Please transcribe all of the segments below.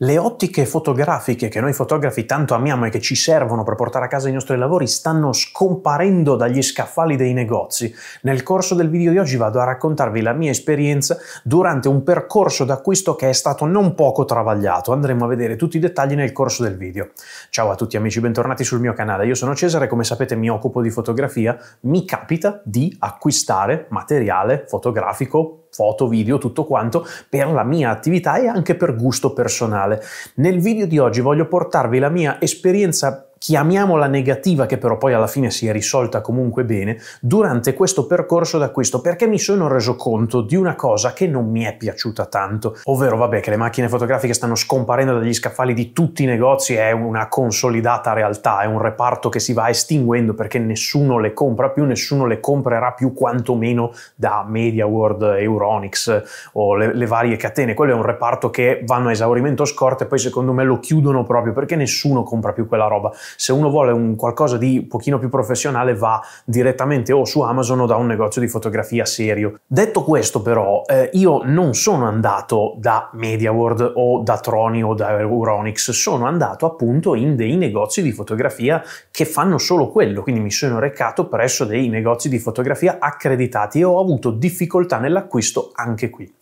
Le ottiche fotografiche che noi fotografi tanto amiamo e che ci servono per portare a casa i nostri lavori stanno scomparendo dagli scaffali dei negozi. Nel corso del video di oggi vado a raccontarvi la mia esperienza durante un percorso d'acquisto che è stato non poco travagliato. Andremo a vedere tutti i dettagli nel corso del video. Ciao a tutti amici, bentornati sul mio canale. Io sono Cesare, come sapete mi occupo di fotografia. Mi capita di acquistare materiale fotografico foto, video, tutto quanto, per la mia attività e anche per gusto personale. Nel video di oggi voglio portarvi la mia esperienza chiamiamola negativa, che però poi alla fine si è risolta comunque bene, durante questo percorso d'acquisto, perché mi sono reso conto di una cosa che non mi è piaciuta tanto, ovvero vabbè che le macchine fotografiche stanno scomparendo dagli scaffali di tutti i negozi, è una consolidata realtà, è un reparto che si va estinguendo perché nessuno le compra più, nessuno le comprerà più quantomeno da Media World, Euronics o le, le varie catene, quello è un reparto che vanno a esaurimento scorte e poi secondo me lo chiudono proprio perché nessuno compra più quella roba se uno vuole un qualcosa di un pochino più professionale va direttamente o su Amazon o da un negozio di fotografia serio. Detto questo però, eh, io non sono andato da MediaWorld o da Troni o da Euronics, sono andato appunto in dei negozi di fotografia che fanno solo quello, quindi mi sono recato presso dei negozi di fotografia accreditati e ho avuto difficoltà nell'acquisto anche qui.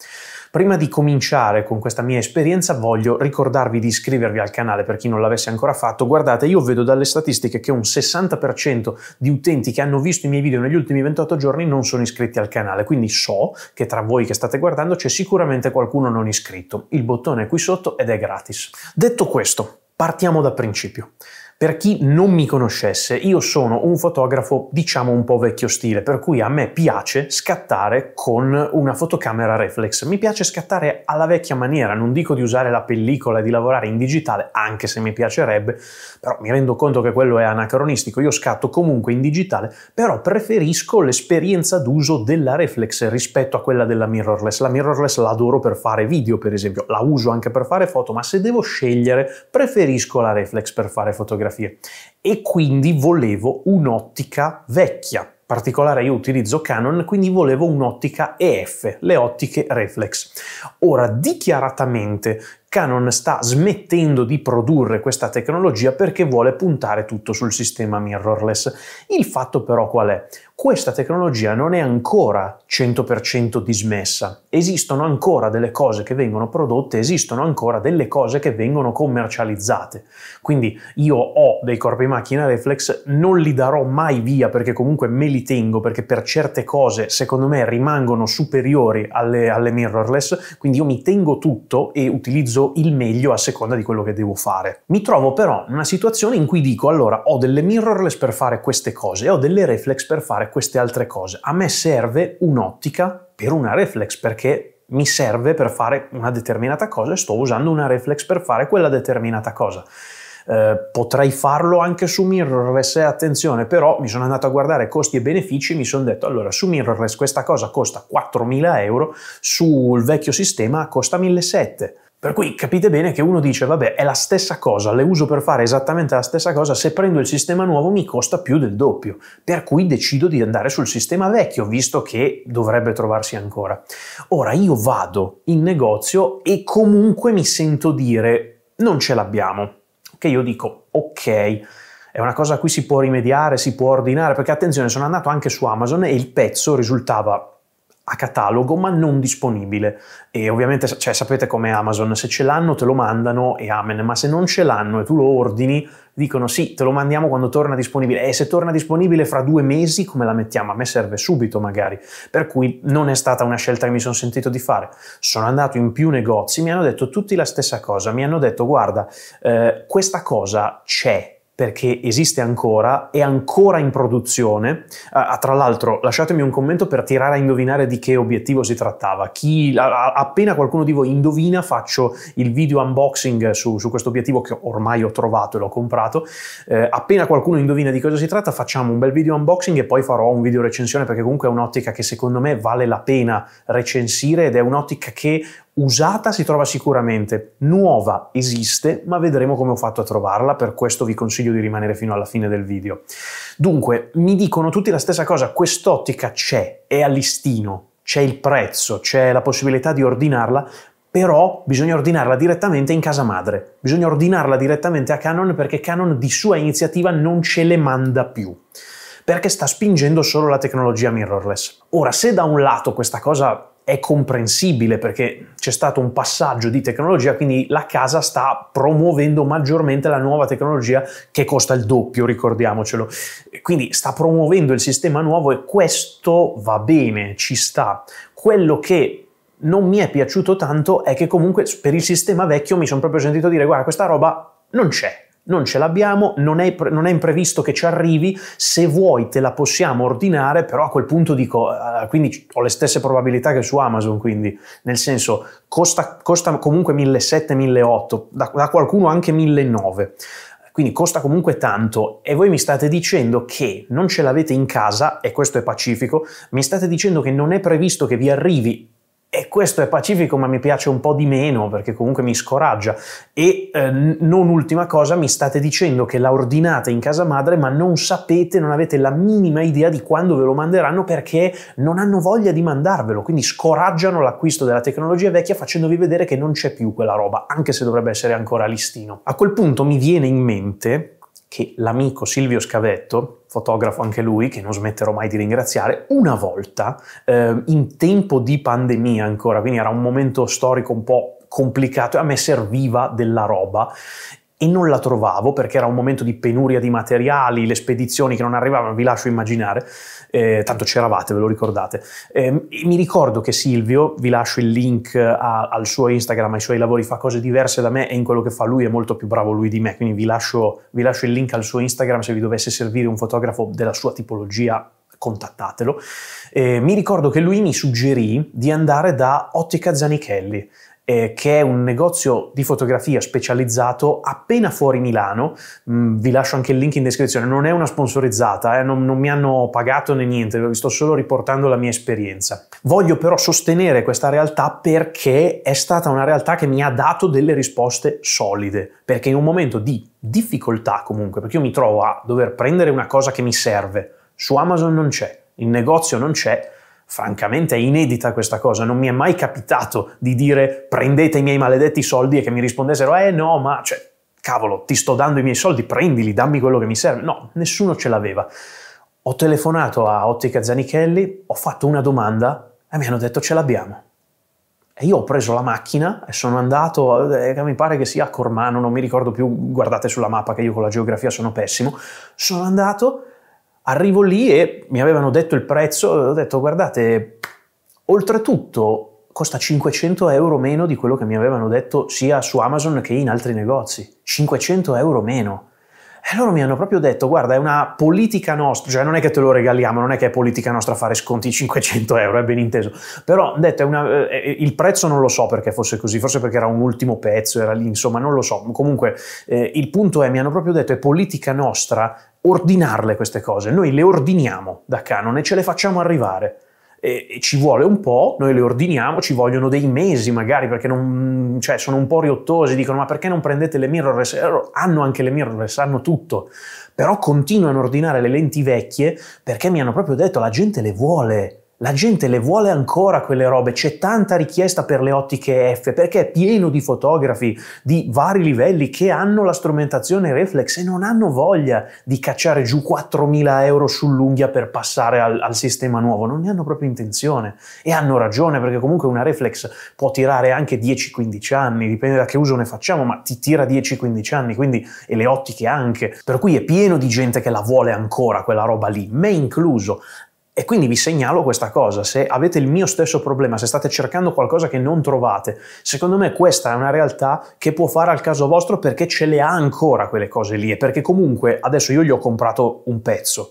Prima di cominciare con questa mia esperienza voglio ricordarvi di iscrivervi al canale per chi non l'avesse ancora fatto. Guardate, io vedo dalle statistiche che un 60% di utenti che hanno visto i miei video negli ultimi 28 giorni non sono iscritti al canale, quindi so che tra voi che state guardando c'è sicuramente qualcuno non iscritto. Il bottone è qui sotto ed è gratis. Detto questo, partiamo dal principio. Per chi non mi conoscesse, io sono un fotografo diciamo un po' vecchio stile, per cui a me piace scattare con una fotocamera reflex. Mi piace scattare alla vecchia maniera, non dico di usare la pellicola e di lavorare in digitale, anche se mi piacerebbe, però mi rendo conto che quello è anacronistico. Io scatto comunque in digitale, però preferisco l'esperienza d'uso della reflex rispetto a quella della mirrorless. La mirrorless la adoro per fare video, per esempio, la uso anche per fare foto, ma se devo scegliere preferisco la reflex per fare fotografia fotografie e quindi volevo un'ottica vecchia. In Particolare io utilizzo Canon, quindi volevo un'ottica EF, le ottiche reflex. Ora, dichiaratamente Canon sta smettendo di produrre questa tecnologia perché vuole puntare tutto sul sistema mirrorless. Il fatto però qual è? questa tecnologia non è ancora 100% dismessa. Esistono ancora delle cose che vengono prodotte, esistono ancora delle cose che vengono commercializzate. Quindi io ho dei corpi macchina reflex, non li darò mai via perché comunque me li tengo, perché per certe cose secondo me rimangono superiori alle, alle mirrorless, quindi io mi tengo tutto e utilizzo il meglio a seconda di quello che devo fare. Mi trovo però in una situazione in cui dico allora ho delle mirrorless per fare queste cose e ho delle reflex per fare queste altre cose. A me serve un'ottica per una reflex perché mi serve per fare una determinata cosa e sto usando una reflex per fare quella determinata cosa. Eh, potrei farlo anche su mirrorless, attenzione, però mi sono andato a guardare costi e benefici e mi sono detto allora su mirrorless questa cosa costa 4.000 euro, sul vecchio sistema costa 1.700 per cui capite bene che uno dice, vabbè, è la stessa cosa, le uso per fare esattamente la stessa cosa, se prendo il sistema nuovo mi costa più del doppio, per cui decido di andare sul sistema vecchio, visto che dovrebbe trovarsi ancora. Ora io vado in negozio e comunque mi sento dire, non ce l'abbiamo. Che io dico, ok, è una cosa a cui si può rimediare, si può ordinare, perché attenzione, sono andato anche su Amazon e il pezzo risultava a catalogo ma non disponibile e ovviamente cioè, sapete come Amazon se ce l'hanno te lo mandano e amen ma se non ce l'hanno e tu lo ordini dicono sì te lo mandiamo quando torna disponibile e se torna disponibile fra due mesi come la mettiamo a me serve subito magari per cui non è stata una scelta che mi sono sentito di fare sono andato in più negozi mi hanno detto tutti la stessa cosa mi hanno detto guarda eh, questa cosa c'è perché esiste ancora, è ancora in produzione. Eh, ah, tra l'altro, lasciatemi un commento per tirare a indovinare di che obiettivo si trattava. Chi, a, appena qualcuno di voi indovina, faccio il video unboxing su, su questo obiettivo che ormai ho trovato e l'ho comprato. Eh, appena qualcuno indovina di cosa si tratta, facciamo un bel video unboxing e poi farò un video recensione perché comunque è un'ottica che secondo me vale la pena recensire ed è un'ottica che usata si trova sicuramente, nuova esiste, ma vedremo come ho fatto a trovarla, per questo vi consiglio di rimanere fino alla fine del video. Dunque, mi dicono tutti la stessa cosa, quest'ottica c'è, è a listino, c'è il prezzo, c'è la possibilità di ordinarla, però bisogna ordinarla direttamente in casa madre, bisogna ordinarla direttamente a Canon perché Canon di sua iniziativa non ce le manda più perché sta spingendo solo la tecnologia mirrorless. Ora, se da un lato questa cosa è comprensibile perché c'è stato un passaggio di tecnologia, quindi la casa sta promuovendo maggiormente la nuova tecnologia che costa il doppio, ricordiamocelo. Quindi sta promuovendo il sistema nuovo e questo va bene, ci sta. Quello che non mi è piaciuto tanto è che comunque per il sistema vecchio mi sono proprio sentito dire guarda questa roba non c'è, non ce l'abbiamo, non è, non è, imprevisto che ci arrivi, se vuoi te la possiamo ordinare, però a quel punto dico, uh, quindi ho le stesse probabilità che su Amazon, quindi nel senso costa, costa comunque 1.700-1.800, da, da qualcuno anche 1.900 quindi costa comunque tanto e voi mi state dicendo che non ce l'avete in casa, e questo è pacifico, mi state dicendo che non è previsto che vi arrivi e questo è pacifico ma mi piace un po' di meno perché comunque mi scoraggia e eh, non ultima cosa mi state dicendo che la ordinate in casa madre ma non sapete, non avete la minima idea di quando ve lo manderanno perché non hanno voglia di mandarvelo, quindi scoraggiano l'acquisto della tecnologia vecchia facendovi vedere che non c'è più quella roba, anche se dovrebbe essere ancora listino. A quel punto mi viene in mente che l'amico Silvio Scavetto, fotografo anche lui, che non smetterò mai di ringraziare, una volta, eh, in tempo di pandemia ancora, quindi era un momento storico un po' complicato e a me serviva della roba e non la trovavo perché era un momento di penuria di materiali, le spedizioni che non arrivavano, vi lascio immaginare, eh, tanto c'eravate, ve lo ricordate. Eh, mi ricordo che Silvio, vi lascio il link a, al suo Instagram, ai suoi lavori, fa cose diverse da me e in quello che fa lui è molto più bravo lui di me, quindi vi lascio, vi lascio il link al suo Instagram se vi dovesse servire un fotografo della sua tipologia contattatelo. Eh, mi ricordo che lui mi suggerì di andare da Ottica Zanichelli eh, che è un negozio di fotografia specializzato appena fuori Milano. Mm, vi lascio anche il link in descrizione. Non è una sponsorizzata, eh, non, non mi hanno pagato né niente, vi sto solo riportando la mia esperienza. Voglio però sostenere questa realtà perché è stata una realtà che mi ha dato delle risposte solide, perché in un momento di difficoltà comunque, perché io mi trovo a dover prendere una cosa che mi serve, su Amazon non c'è, in negozio non c'è, Francamente è inedita questa cosa, non mi è mai capitato di dire prendete i miei maledetti soldi e che mi rispondessero eh no, ma cioè, cavolo, ti sto dando i miei soldi, prendili, dammi quello che mi serve. No, nessuno ce l'aveva. Ho telefonato a Ottica Zanichelli, ho fatto una domanda e mi hanno detto ce l'abbiamo. E io ho preso la macchina e sono andato, eh, mi pare che sia a Cormano, non mi ricordo più, guardate sulla mappa che io con la geografia sono pessimo, sono andato Arrivo lì e mi avevano detto il prezzo, ho detto guardate, oltretutto costa 500 euro meno di quello che mi avevano detto sia su Amazon che in altri negozi, 500 euro meno. E loro mi hanno proprio detto, guarda, è una politica nostra, cioè non è che te lo regaliamo, non è che è politica nostra fare sconti 500 euro, è ben inteso, però detto, una, eh, eh, il prezzo non lo so perché fosse così, forse perché era un ultimo pezzo, era lì, insomma, non lo so. Comunque eh, il punto è, mi hanno proprio detto, è politica nostra ordinarle queste cose, noi le ordiniamo da canone, ce le facciamo arrivare eh, ci vuole un po', noi le ordiniamo, ci vogliono dei mesi magari perché non, cioè, sono un po' riottosi, dicono ma perché non prendete le mirrorless? Allora, hanno anche le mirrorless, hanno tutto, però continuano a ordinare le lenti vecchie perché mi hanno proprio detto la gente le vuole, la gente le vuole ancora quelle robe, c'è tanta richiesta per le ottiche F perché è pieno di fotografi di vari livelli che hanno la strumentazione reflex e non hanno voglia di cacciare giù 4.000 euro sull'unghia per passare al, al sistema nuovo, non ne hanno proprio intenzione e hanno ragione perché comunque una reflex può tirare anche 10-15 anni, dipende da che uso ne facciamo, ma ti tira 10-15 anni quindi, e le ottiche anche, per cui è pieno di gente che la vuole ancora quella roba lì, me incluso e quindi vi segnalo questa cosa, se avete il mio stesso problema, se state cercando qualcosa che non trovate, secondo me questa è una realtà che può fare al caso vostro perché ce le ha ancora quelle cose lì e perché comunque adesso io gli ho comprato un pezzo.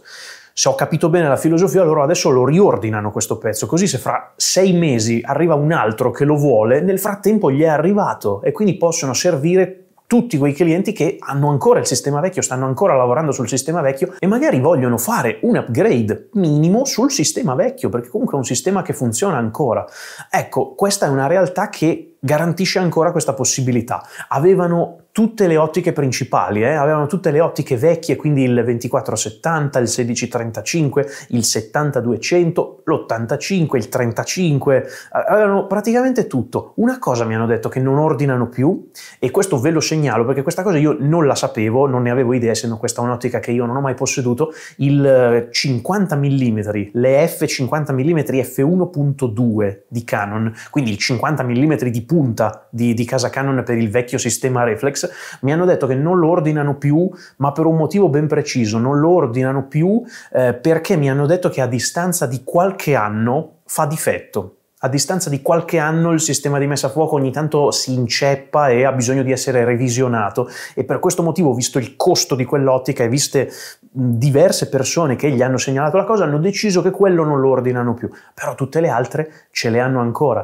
Se ho capito bene la filosofia, loro adesso lo riordinano questo pezzo, così se fra sei mesi arriva un altro che lo vuole, nel frattempo gli è arrivato e quindi possono servire tutti quei clienti che hanno ancora il sistema vecchio, stanno ancora lavorando sul sistema vecchio e magari vogliono fare un upgrade minimo sul sistema vecchio, perché comunque è un sistema che funziona ancora. Ecco, questa è una realtà che garantisce ancora questa possibilità. Avevano tutte le ottiche principali, eh? avevano tutte le ottiche vecchie, quindi il 2470, il 1635, il 7200, l'85, il 35, avevano praticamente tutto. Una cosa mi hanno detto che non ordinano più e questo ve lo segnalo perché questa cosa io non la sapevo, non ne avevo idea, essendo questa un'ottica che io non ho mai posseduto, il 50 mm, le f50 mm f1.2 di Canon, quindi il 50 mm di punta di, di casa Canon per il vecchio sistema reflex mi hanno detto che non lo ordinano più, ma per un motivo ben preciso, non lo ordinano più eh, perché mi hanno detto che a distanza di qualche anno fa difetto a distanza di qualche anno il sistema di messa a fuoco ogni tanto si inceppa e ha bisogno di essere revisionato e per questo motivo, visto il costo di quell'ottica e viste diverse persone che gli hanno segnalato la cosa, hanno deciso che quello non lo ordinano più, però tutte le altre ce le hanno ancora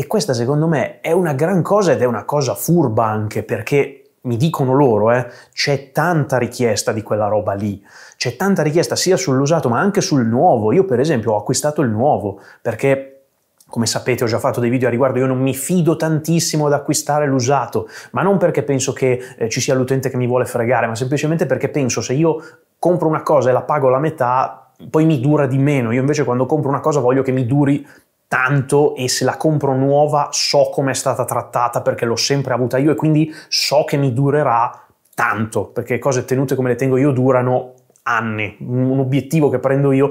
e questa secondo me è una gran cosa ed è una cosa furba anche perché mi dicono loro, eh, c'è tanta richiesta di quella roba lì, c'è tanta richiesta sia sull'usato ma anche sul nuovo. Io per esempio ho acquistato il nuovo perché come sapete ho già fatto dei video a riguardo, io non mi fido tantissimo ad acquistare l'usato, ma non perché penso che eh, ci sia l'utente che mi vuole fregare, ma semplicemente perché penso se io compro una cosa e la pago la metà, poi mi dura di meno. Io invece quando compro una cosa voglio che mi duri tanto e se la compro nuova so come è stata trattata perché l'ho sempre avuta io e quindi so che mi durerà tanto perché cose tenute come le tengo io durano anni. Un obiettivo che prendo io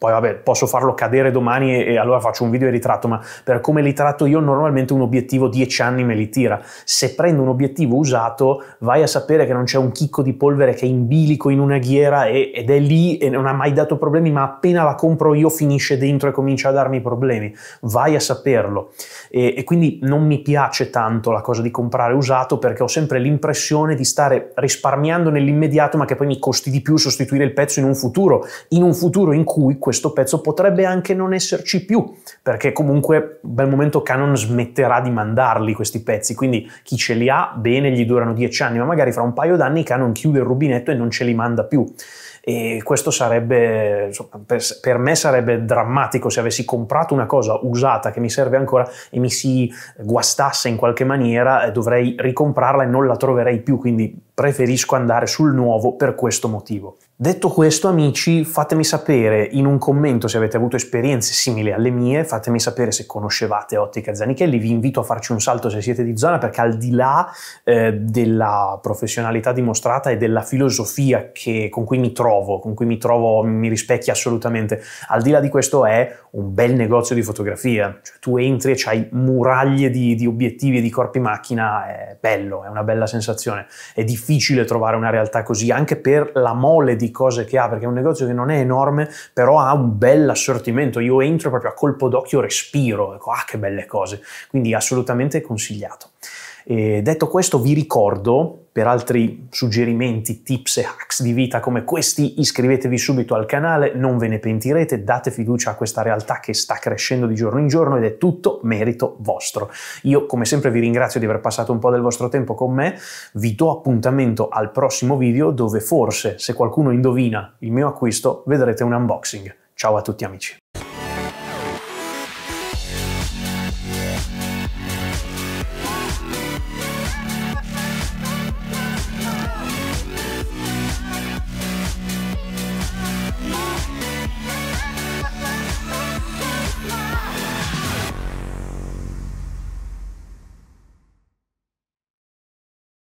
poi vabbè, posso farlo cadere domani e, e, allora faccio un video e ritratto, ma per come li tratto io normalmente un obiettivo 10 anni me li tira. Se prendo un obiettivo usato, vai a sapere che non c'è un chicco di polvere che è in bilico in una ghiera e, ed è lì e non ha mai dato problemi, ma appena la compro io finisce dentro e comincia a darmi problemi. Vai a saperlo. E, e quindi non mi piace tanto la cosa di comprare usato perché ho sempre l'impressione di stare risparmiando nell'immediato, ma che poi mi costi di più sostituire il pezzo in un futuro, in un futuro in cui questo pezzo potrebbe anche non esserci più, perché comunque bel momento Canon smetterà di mandarli questi pezzi, quindi chi ce li ha bene gli durano dieci anni, ma magari fra un paio d'anni Canon chiude il rubinetto e non ce li manda più. E questo sarebbe, per, per, me sarebbe drammatico se avessi comprato una cosa usata che mi serve ancora e mi si guastasse in qualche maniera, eh, dovrei ricomprarla e non la troverei più, quindi preferisco andare sul nuovo per questo motivo. Detto questo, amici, fatemi sapere in un commento se avete avuto esperienze simili alle mie, fatemi sapere se conoscevate Ottica Zanichelli, vi invito a farci un salto se siete di zona perché al di là eh, della professionalità dimostrata e della filosofia che, con cui mi trovo, con cui mi trovo, mi rispecchia assolutamente, al di là di questo è un bel negozio di fotografia, cioè, tu entri e c'hai muraglie di, di obiettivi e di corpi macchina, è bello, è una bella sensazione, è difficile trovare una realtà così, anche per la mole di cose che ha, perché è un negozio che non è enorme, però ha un bel assortimento. Io entro proprio a colpo d'occhio, respiro, ecco, ah che belle cose. Quindi assolutamente consigliato. E detto questo vi ricordo, per altri suggerimenti, tips e hacks di vita come questi, iscrivetevi subito al canale, non ve ne pentirete, date fiducia a questa realtà che sta crescendo di giorno in giorno ed è tutto merito vostro. Io come sempre vi ringrazio di aver passato un po' del vostro tempo con me, vi do appuntamento al prossimo video dove forse se qualcuno indovina il mio acquisto vedrete un unboxing. Ciao a tutti amici.